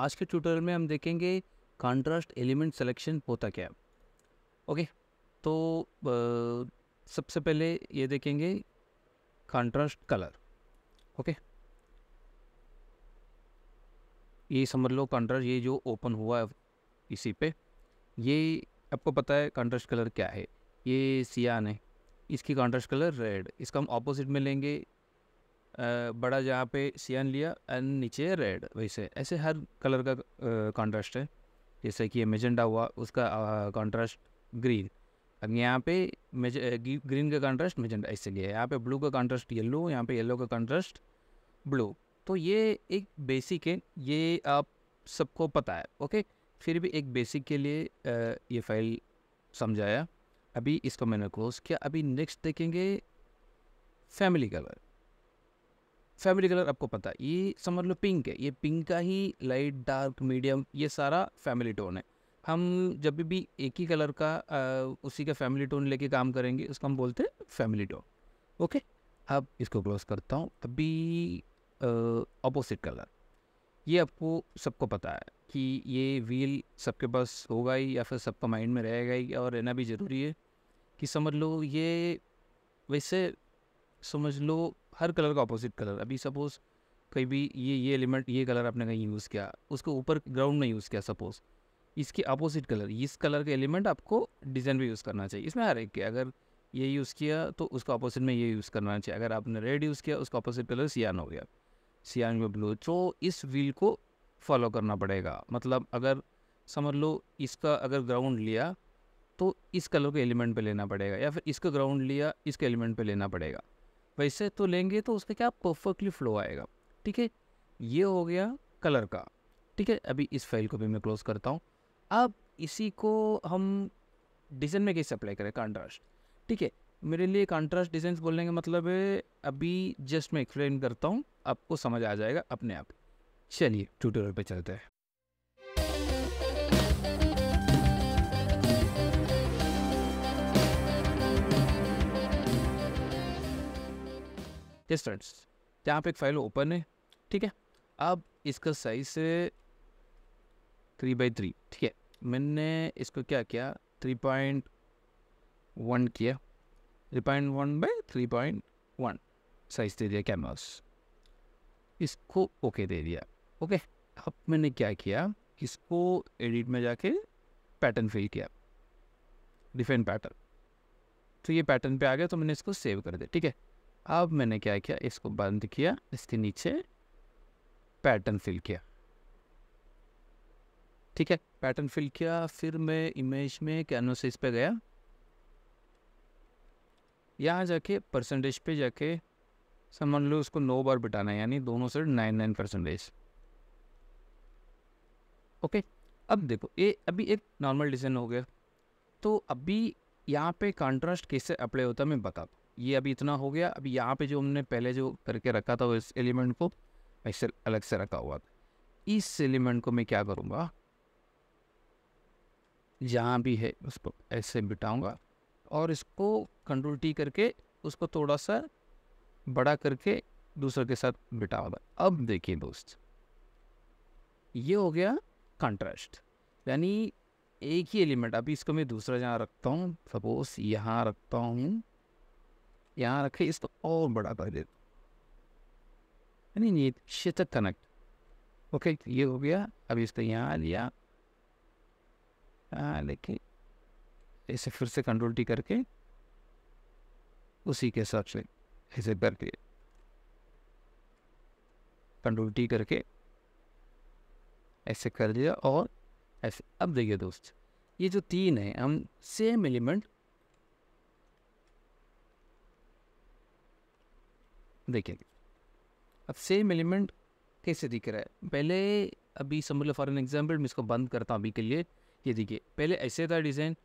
आज के ट्यूटोरियल में हम देखेंगे कॉन्ट्रास्ट एलिमेंट सिलेक्शन होता क्या है ओके तो सबसे पहले ये देखेंगे कॉन्ट्रास्ट कलर ओके ये समझ लो कॉन्ट्रास्ट ये जो ओपन हुआ है इसी पे ये आपको पता है कॉन्ट्रास्ट कलर क्या है ये सियान है इसकी कॉन्ट्रास्ट कलर रेड इसका हम ऑपोजिट में लेंगे बड़ा जहाँ पे सियान लिया एंड नीचे रेड वैसे ऐसे हर कलर का कॉन्ट्रास्ट है जैसे कि मेजेंडा हुआ उसका कॉन्ट्रास्ट ग्रीन अब यहाँ पे मेज ग्रीन का कॉन्ट्रास्ट मेजेंडा ऐसे लिया यहाँ पे ब्लू का कॉन्ट्रास्ट येलो यहाँ पे येलो का कॉन्ट्रास्ट ब्लू तो ये एक बेसिक है ये आप सबको पता है ओके फिर भी एक बेसिक के लिए आ, ये फाइल समझाया अभी इसको मैंने क्लोज किया अभी नेक्स्ट देखेंगे फैमिली कलर फैमिली कलर आपको पता है ये समझ लो पिंक है ये पिंक का ही लाइट डार्क मीडियम ये सारा फैमिली टोन है हम जब भी एक ही कलर का आ, उसी का फैमिली टोन लेके काम करेंगे उसको हम बोलते हैं फैमिली टोन ओके अब इसको क्लोज करता हूँ अभी अपोजिट कलर ये आपको सबको पता है कि ये व्हील सबके पास होगा ही या फिर सबका माइंड में रहेगा ही और रहना भी ज़रूरी है कि समझ लो ये वैसे समझ लो हर कलर का अपोजिट कलर अभी सपोज़ कहीं भी ये ये एलिमेंट ये कलर आपने कहीं यूज़ किया उसको ऊपर ग्राउंड में यूज़ किया सपोज़ इसके अपोजिट कलर इस कलर के एलिमेंट आपको डिज़ाइन में यूज़ करना चाहिए इसमें हर एक के अगर ये यूज़ किया तो उसका अपोजिट में ये यूज़ करना चाहिए अगर आपने रेड यूज़ किया उसका अपोजिट कलर सियान हो गया सियान में ब्लू तो इस व्हील को फॉलो करना पड़ेगा मतलब अगर समझ लो इसका अगर ग्राउंड लिया तो इस कलर के एलिमेंट पे लेना पड़ेगा या फिर इसका ग्राउंड लिया इसके एलिमेंट पे लेना पड़ेगा वैसे तो लेंगे तो उसका क्या परफेक्टली फ्लो आएगा ठीक है ये हो गया कलर का ठीक है अभी इस फाइल को भी मैं क्लोज करता हूँ अब इसी को हम डिज़ाइन में कैसे अप्लाई करें कॉन्ट्रास्ट ठीक है मेरे लिए कॉन्ट्रास्ट डिज़ाइन बोलने का मतलब है अभी जस्ट मैं एक्सप्लेन करता हूँ आपको समझ आ जाएगा अपने आप चलिए ट्यूटोरियल पे चलते हैं यस फ्रेंड्स यहाँ पे एक फाइल ओपन है ठीक है अब इसका साइज़ है थ्री बाई थ्री ठीक है मैंने इसको क्या किया थ्री पॉइंट वन किया three point one by three point one size दे दिया कैनवास इसको ओके दे दिया ओके अब मैंने क्या किया इसको एडिट में जाके पैटर्न फिल किया डिफेंट पैटर्न तो ये पैटर्न पे आ गया तो मैंने इसको सेव कर दिया ठीक है अब मैंने क्या किया इसको बंद किया इसके नीचे पैटर्न फिल किया ठीक है पैटर्न फिल किया फिर मैं इमेज में कैनोसिस पे गया यहाँ जाके परसेंटेज पे जाके समझ लो उसको नौ बार बिटाना है यानी दोनों side nine nine percentage okay अब देखो ये अभी एक नॉर्मल डिज़ाइन हो गया तो अभी यहाँ पे कंट्रास्ट कैसे अप्लाई होता है मैं बताता ये अभी इतना हो गया अभी यहाँ पे जो हमने पहले जो करके रखा था वो इस एलिमेंट को ऐसे अलग से रखा हुआ था इस एलिमेंट को मैं क्या करूँगा जहाँ भी है उसको ऐसे बिटाऊँगा और इसको कंट्रोल टी करके उसको थोड़ा सा बड़ा करके दूसरे के साथ बिटाऊँगा अब देखिए दोस्त ये हो गया कंट्रास्ट यानी एक ही एलिमेंट अभी इसको मैं दूसरा जहाँ रखता हूँ सपोज यहाँ रखता हूँ यहाँ रखे इसको तो और बड़ा कर देते नीड शिटक कनेक्ट ओके ये हो गया अब इसको तो यहाँ लिया हाँ देखिए ऐसे फिर से कंट्रोल टी करके उसी के हिसाब से ऐसे करके कंट्रोल टी करके ऐसे कर दिया और ऐसे अब देखिए दोस्त ये जो तीन है हम सेम एलिमेंट देखेंगे अब सेम एलिमेंट कैसे दिख रहा है पहले अभी समझ लो फॉर एन एग्जाम्पल मैं इसको बंद करता हूँ अभी के लिए ये देखिए पहले ऐसे था डिज़ाइन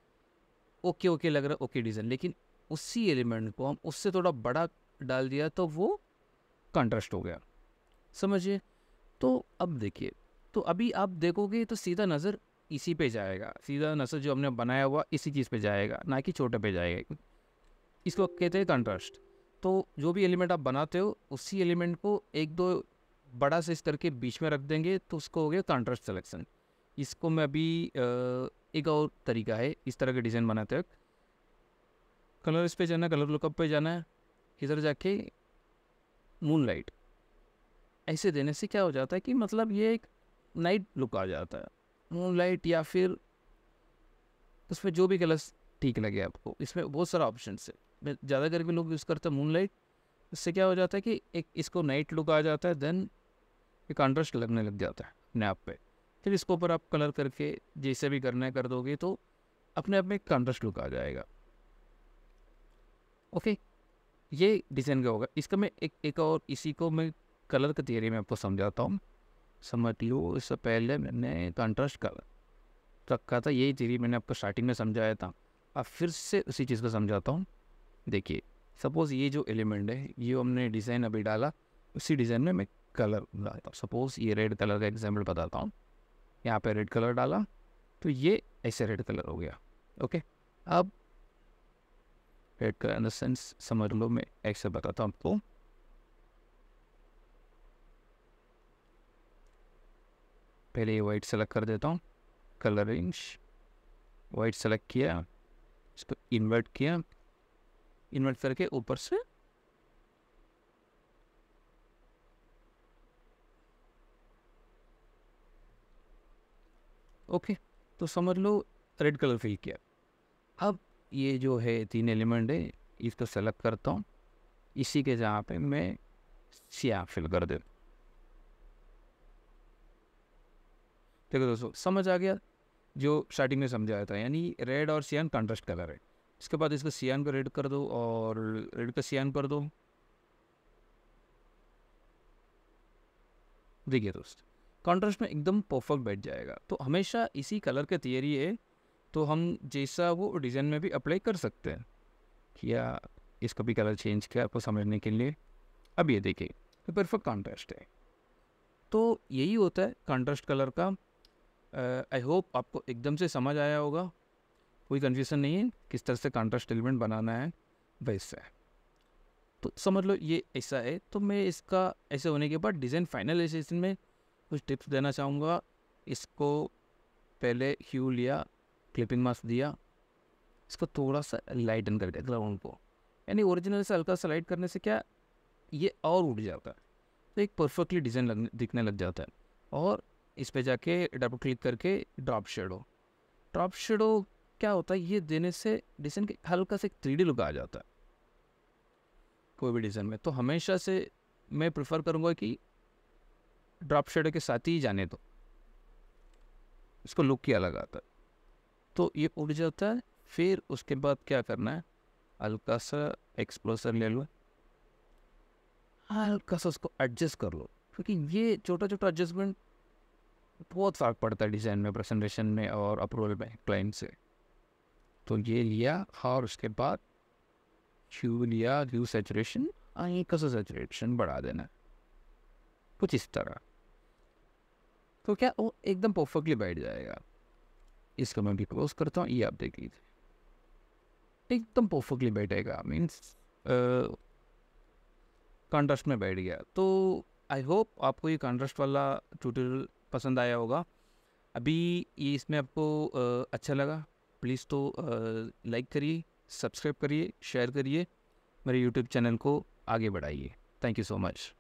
ओके ओके लग रहा है ओके डिज़ाइन लेकिन उसी एलिमेंट को हम उससे थोड़ा बड़ा डाल दिया तो वो कंट्रास्ट हो गया समझिए तो अब देखिए तो अभी आप देखोगे तो सीधा नज़र इसी पे जाएगा सीधा नज़र जो हमने बनाया हुआ इसी चीज़ पे जाएगा ना कि छोटे पे जाएगा इसको कहते हैं कंट्रास्ट तो जो भी एलिमेंट आप बनाते हो उसी एलिमेंट को एक दो बड़ा इस करके बीच में रख देंगे तो उसको हो गया कॉन्ट्रास्ट सिलेक्शन इसको मैं अभी एक और तरीका है इस तरह के डिज़ाइन बनाते वक्त कलर इस पर जाना कलर लुकअप पे जाना है इधर जाके मून लाइट ऐसे देने से क्या हो जाता है कि मतलब ये एक नाइट लुक आ जाता है मून लाइट या फिर उसमें जो भी कलर्स ठीक लगे आपको इसमें बहुत सारा ऑप्शन है ज़्यादा करके लोग यूज़ करते हैं मूनलाइट इससे क्या हो जाता है कि एक इसको नाइट लुक आ जाता है देन एक कॉन्ट्रास्ट लगने लग जाता है अपने आप पे फिर इसके ऊपर आप कलर करके जैसे भी करना है कर दोगे तो अपने आप में एक कॉन्ट्रास्ट लुक आ जाएगा ओके ये डिज़ाइन का होगा इसका मैं एक एक और इसी को मैं कलर के थियरी में आपको समझाता हूँ समझ लो इससे पहले मैंने कॉन्ट्रास्ट कलर रखा था यही थियरी मैंने आपको स्टार्टिंग में समझाया था अब फिर से उसी चीज़ को समझाता हूँ देखिए सपोज़ ये जो एलिमेंट है ये हमने डिज़ाइन अभी डाला उसी डिज़ाइन में मैं कलर डालता हूँ सपोज़ ये रेड कलर का एग्जाम्पल बताता हूँ यहाँ पे रेड कलर डाला तो ये ऐसे रेड कलर हो गया ओके अब red colour in the sense समझ लो मैं ऐसे बताता हूँ आपको पहले ये वाइट सेलेक्ट कर देता हूँ कलरिंग वाइट सेलेक्ट किया इसको इन्वर्ट किया इन्वर्ट करके ऊपर से ओके तो समझ लो रेड कलर फिल किया अब ये जो है तीन एलिमेंट है इसको सेलेक्ट करता हूँ इसी के जहाँ पे मैं सियाह फिल कर दे देखो दोस्तों समझ आ गया जो स्टार्टिंग में समझाया था यानी रेड और सियान कंट्रास्ट कलर है इसके बाद इसका सियान पर रेड कर दो और रेड का सियान कर दो देखिए दोस्त कॉन्ट्रास्ट में एकदम परफेक्ट बैठ जाएगा तो हमेशा इसी कलर का थियरी है तो हम जैसा वो डिज़ाइन में भी अप्लाई कर सकते हैं या इसको भी कलर चेंज किया आपको समझने के लिए अब ये देखिए तो परफेक्ट कॉन्ट्रास्ट है तो यही होता है कॉन्ट्रास्ट कलर का आई होप आपको एकदम से समझ आया होगा कोई कन्फ्यूज़न नहीं है किस तरह से कॉन्ट्रास्ट एलिमेंट बनाना है वैसे है तो समझ लो ये ऐसा है तो मैं इसका ऐसे होने के बाद डिज़ाइन फाइनलाइजेशन में कुछ टिप्स देना चाहूँगा इसको पहले ह्यू लिया क्लिपिंग मास्क दिया इसको थोड़ा सा लाइटन कर दिया ग्राउंड को यानी ओरिजिनल से हल्का सा लाइट करने से क्या ये और उठ जाता है तो एक परफेक्टली डिज़ाइन लग दिखने लग जाता है और इस पे जाके डबल क्लिक करके ड्रॉप शेडो ड्रॉप शेडो क्या होता है ये देने से डिज़ाइन के हल्का सा एक थ्री लुक आ जाता है कोई भी डिज़ाइन में तो हमेशा से मैं प्रेफर करूँगा कि ड्रॉप शेडो के साथ ही जाने दो इसको लुक ही अलग आता है तो ये उड़ जाता है फिर उसके बाद क्या करना है हल्का सा एक्सप्लोसर ले लो हल्का सा उसको एडजस्ट कर लो क्योंकि ये छोटा छोटा एडजस्टमेंट बहुत फ़र्क पड़ता है डिज़ाइन में प्रेजेंटेशन में और अप्रूवल में क्लाइंट से तो ये लिया और उसके बाद घ्यू लिया घ्यू सेचुरेशन और सेचुरेशन e बढ़ा देना कुछ इस तरह तो क्या वो एकदम परफेक्टली बैठ जाएगा इसको मैं भी क्लोज करता हूँ ये आप देख लीजिए एकदम परफेक्टली बैठेगा मीन्स कॉन्ट्रास्ट में बैठ गया तो आई होप आपको ये कॉन्ट्रास्ट वाला ट्यूटोरियल पसंद आया होगा अभी ये इसमें आपको अच्छा लगा प्लीज़ तो लाइक करिए सब्सक्राइब करिए शेयर करिए मेरे यूट्यूब चैनल को आगे बढ़ाइए थैंक यू सो मच